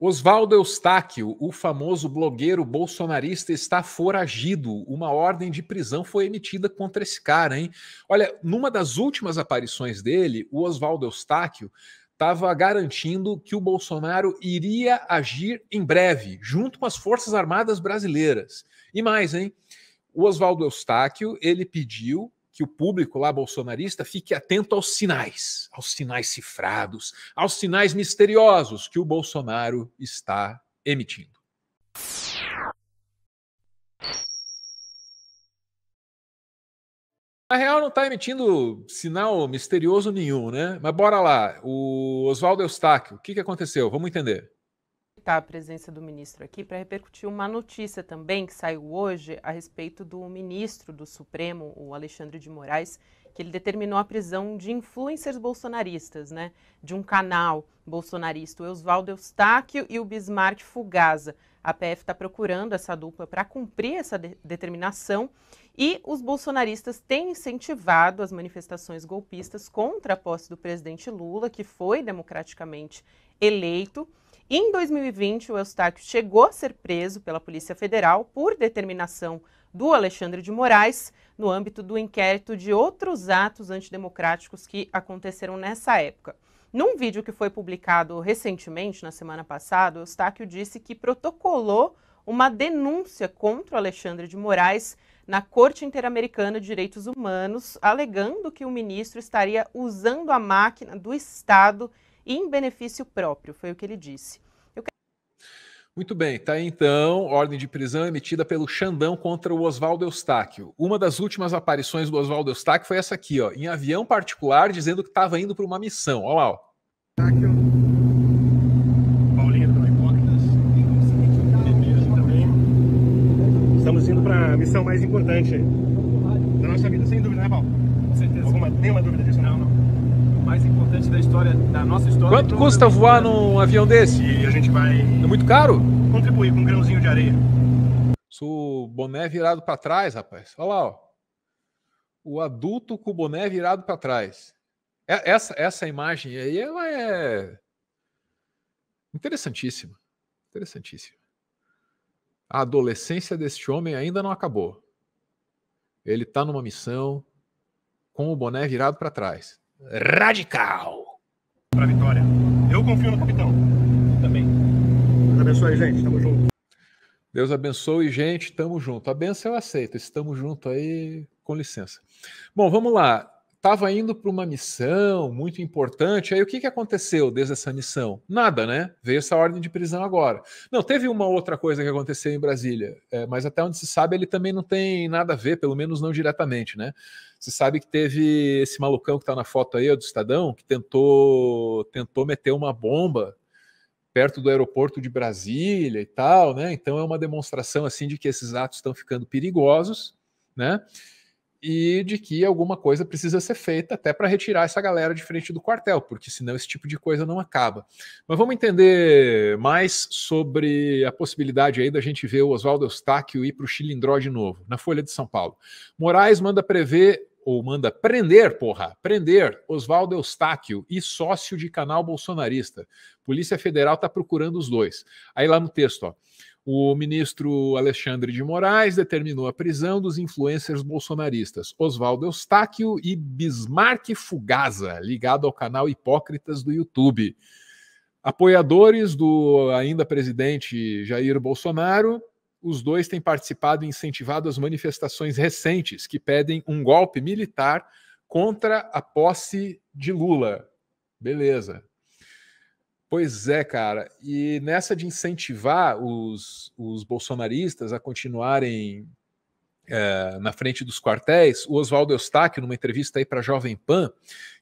Oswaldo Eustáquio, o famoso blogueiro bolsonarista, está foragido. Uma ordem de prisão foi emitida contra esse cara, hein? Olha, numa das últimas aparições dele, o Oswaldo Eustáquio estava garantindo que o Bolsonaro iria agir em breve, junto com as Forças Armadas Brasileiras. E mais, hein? O Oswaldo Eustáquio, ele pediu que o público lá bolsonarista fique atento aos sinais, aos sinais cifrados, aos sinais misteriosos que o Bolsonaro está emitindo. Na real, não está emitindo sinal misterioso nenhum, né? Mas bora lá. O Oswaldo Eustáquio, o que, que aconteceu? Vamos entender aproveitar a presença do ministro aqui para repercutir uma notícia também que saiu hoje a respeito do ministro do Supremo, o Alexandre de Moraes, que ele determinou a prisão de influencers bolsonaristas, né? De um canal bolsonarista, o Eusvaldo Eustáquio e o Bismarck Fugaza. A PF está procurando essa dupla para cumprir essa de determinação e os bolsonaristas têm incentivado as manifestações golpistas contra a posse do presidente Lula, que foi democraticamente eleito. Em 2020, o Eustáquio chegou a ser preso pela Polícia Federal por determinação do Alexandre de Moraes no âmbito do inquérito de outros atos antidemocráticos que aconteceram nessa época. Num vídeo que foi publicado recentemente, na semana passada, o Eustáquio disse que protocolou uma denúncia contra o Alexandre de Moraes na Corte Interamericana de Direitos Humanos, alegando que o ministro estaria usando a máquina do Estado em benefício próprio, foi o que ele disse. Eu... Muito bem, tá aí então ordem de prisão emitida pelo Xandão contra o Oswaldo Eustáquio. Uma das últimas aparições do Oswaldo Eustáquio foi essa aqui, ó, em avião particular, dizendo que estava indo para uma missão. Olha lá, ó. Paulinho do também. Estamos indo para a missão mais importante da nossa vida, sem dúvida, né, Paulo? Com certeza. Alguma, nenhuma dúvida disso, não, não mais importante da história, da nossa história. Quanto custa voar num avião desse? E a gente vai. É muito caro? Contribuir com um grãozinho de areia. O boné virado para trás, rapaz. Olha lá, ó. O adulto com o boné virado para trás. Essa, essa imagem aí, ela é interessantíssima. Interessantíssima. A adolescência deste homem ainda não acabou. Ele está numa missão com o boné virado para trás radical. Para a vitória. Eu confio no capitão. Também. Deus abençoe, gente. Tamo junto. Deus abençoe, gente. Tamo junto. A benção eu aceito. Estamos junto aí. Com licença. Bom, vamos lá estava indo para uma missão muito importante. Aí o que, que aconteceu desde essa missão? Nada, né? Veio essa ordem de prisão agora. Não, teve uma outra coisa que aconteceu em Brasília, é, mas até onde se sabe ele também não tem nada a ver, pelo menos não diretamente, né? Se sabe que teve esse malucão que está na foto aí, é do Estadão, que tentou, tentou meter uma bomba perto do aeroporto de Brasília e tal, né? Então é uma demonstração assim de que esses atos estão ficando perigosos, né? e de que alguma coisa precisa ser feita até para retirar essa galera de frente do quartel, porque senão esse tipo de coisa não acaba. Mas vamos entender mais sobre a possibilidade aí da gente ver o Oswaldo Eustáquio ir para o Chilindró de novo, na Folha de São Paulo. Moraes manda prever ou manda prender, porra, prender Oswaldo Eustáquio e sócio de canal bolsonarista. Polícia Federal está procurando os dois. Aí lá no texto, ó. O ministro Alexandre de Moraes determinou a prisão dos influencers bolsonaristas Oswaldo Eustáquio e Bismarck Fugaza, ligado ao canal Hipócritas do YouTube. Apoiadores do ainda presidente Jair Bolsonaro, os dois têm participado e incentivado as manifestações recentes que pedem um golpe militar contra a posse de Lula. Beleza. Pois é, cara. E nessa de incentivar os, os bolsonaristas a continuarem é, na frente dos quartéis, o Oswaldo Eustáquio, numa entrevista aí para a Jovem Pan,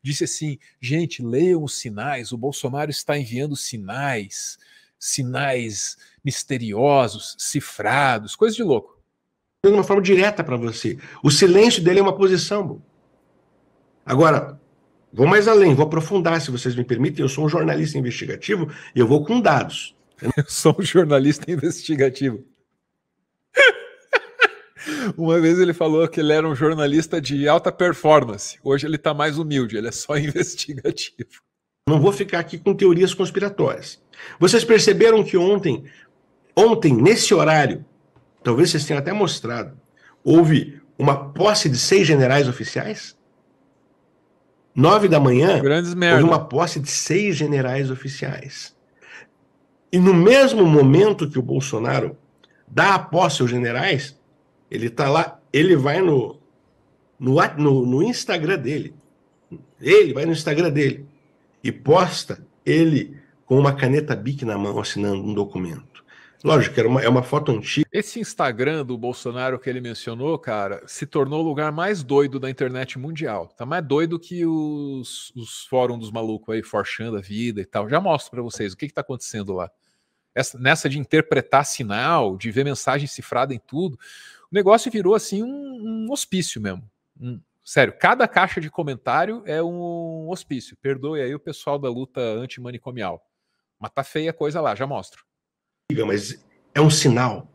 disse assim: gente, leiam os sinais, o Bolsonaro está enviando sinais, sinais misteriosos, cifrados, coisa de louco. De uma forma direta para você. O silêncio dele é uma posição. Agora, Vou mais além, vou aprofundar, se vocês me permitem. Eu sou um jornalista investigativo e eu vou com dados. Eu sou um jornalista investigativo. Uma vez ele falou que ele era um jornalista de alta performance. Hoje ele está mais humilde, ele é só investigativo. Não vou ficar aqui com teorias conspiratórias. Vocês perceberam que ontem, ontem, nesse horário, talvez vocês tenham até mostrado, houve uma posse de seis generais oficiais? Nove da manhã, houve uma posse de seis generais oficiais. E no mesmo momento que o Bolsonaro dá a posse aos generais, ele tá lá, ele vai no, no, no, no Instagram dele. Ele vai no Instagram dele e posta ele com uma caneta BIC na mão assinando um documento. Lógico, era uma, é uma foto antiga. Esse Instagram do Bolsonaro que ele mencionou, cara, se tornou o lugar mais doido da internet mundial. Tá mais doido que os, os fóruns dos malucos aí, forchando a vida e tal. Já mostro para vocês o que, que tá acontecendo lá. Essa, nessa de interpretar sinal, de ver mensagem cifrada em tudo, o negócio virou assim um, um hospício mesmo. Um, sério, cada caixa de comentário é um hospício. Perdoe aí o pessoal da luta antimanicomial. Mas tá feia a coisa lá, já mostro mas é um sinal.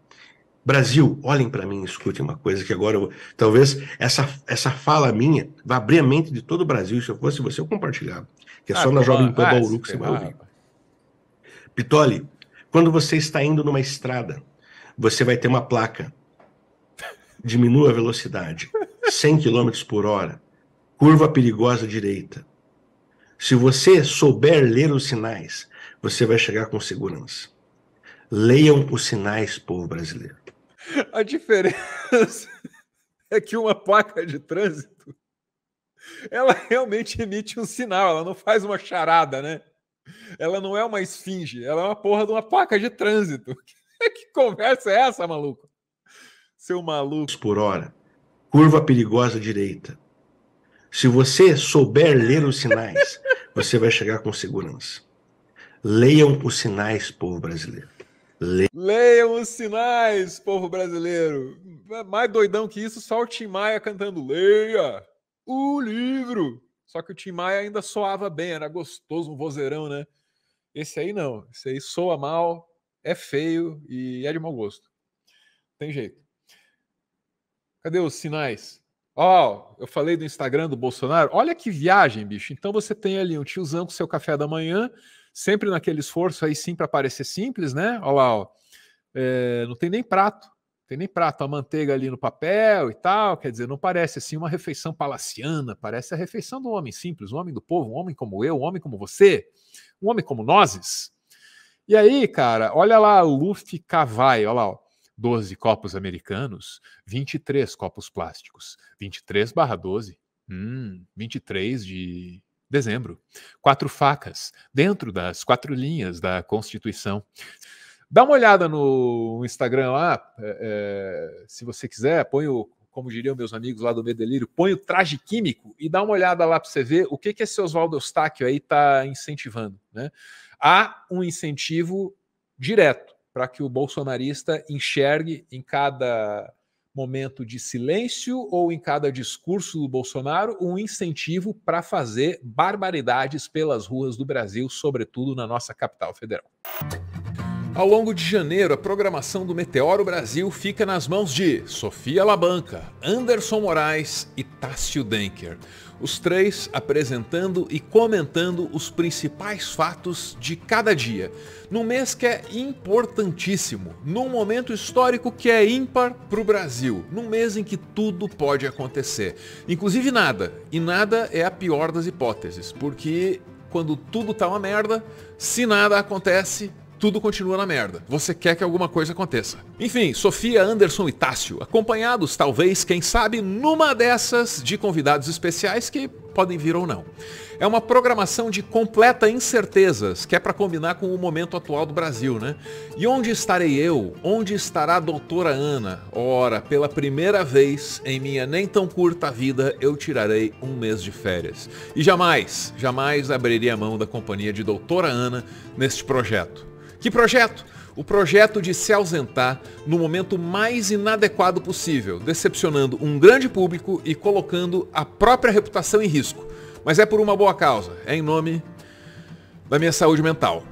Brasil, olhem para mim, escutem uma coisa que agora eu, talvez essa, essa fala minha vá abrir a mente de todo o Brasil. Se eu fosse você, eu compartilhava. Que é ah, só na Jovem Pan Bauru que você vai ouvir. Pitoli, quando você está indo numa estrada, você vai ter uma placa. Diminua a velocidade. 100 km por hora. Curva perigosa direita. Se você souber ler os sinais, você vai chegar com segurança. Leiam os sinais, povo brasileiro. A diferença é que uma placa de trânsito ela realmente emite um sinal, ela não faz uma charada, né? Ela não é uma esfinge, ela é uma porra de uma placa de trânsito. Que conversa é essa, maluco? Seu maluco. Por hora, curva perigosa direita. Se você souber ler os sinais, você vai chegar com segurança. Leiam os sinais, povo brasileiro. Leiam os sinais, povo brasileiro. Mais doidão que isso, só o Tim Maia cantando Leia o livro. Só que o Tim Maia ainda soava bem, era gostoso, um vozeirão, né? Esse aí não. Esse aí soa mal, é feio e é de mau gosto. Tem jeito. Cadê os sinais? Ó, oh, eu falei do Instagram do Bolsonaro. Olha que viagem, bicho. Então você tem ali um tiozão com seu café da manhã, sempre naquele esforço aí sim para parecer simples, né? Olha lá, ó. É, não tem nem prato, tem nem prato, a manteiga ali no papel e tal, quer dizer, não parece assim uma refeição palaciana, parece a refeição do homem simples, um homem do povo, um homem como eu, um homem como você, um homem como nós. E aí, cara, olha lá, Luffy Cavai, olha lá, ó. 12 copos americanos, 23 copos plásticos, 23 barra 12, hum, 23 de dezembro. Quatro facas, dentro das quatro linhas da Constituição. Dá uma olhada no Instagram lá, é, é se você quiser, põe o, como diriam meus amigos lá do Medelírio, põe o traje químico e dá uma olhada lá para você ver o que, que esse Oswaldo Eustáquio aí está incentivando. Né? Há um incentivo direto para que o bolsonarista enxergue em cada momento de silêncio ou em cada discurso do Bolsonaro um incentivo para fazer barbaridades pelas ruas do Brasil, sobretudo na nossa capital federal. Ao longo de janeiro, a programação do Meteoro Brasil fica nas mãos de Sofia Labanca, Anderson Moraes e Tássio Denker. Os três apresentando e comentando os principais fatos de cada dia, num mês que é importantíssimo, num momento histórico que é ímpar para o Brasil, num mês em que tudo pode acontecer, inclusive nada, e nada é a pior das hipóteses, porque quando tudo tá uma merda, se nada acontece, tudo continua na merda. Você quer que alguma coisa aconteça. Enfim, Sofia, Anderson e Tássio, acompanhados, talvez, quem sabe, numa dessas de convidados especiais que podem vir ou não. É uma programação de completa incertezas, que é para combinar com o momento atual do Brasil, né? E onde estarei eu? Onde estará a doutora Ana? Ora, pela primeira vez em minha nem tão curta vida, eu tirarei um mês de férias. E jamais, jamais abriria a mão da companhia de doutora Ana neste projeto. Que projeto? O projeto de se ausentar no momento mais inadequado possível, decepcionando um grande público e colocando a própria reputação em risco. Mas é por uma boa causa, é em nome da minha saúde mental.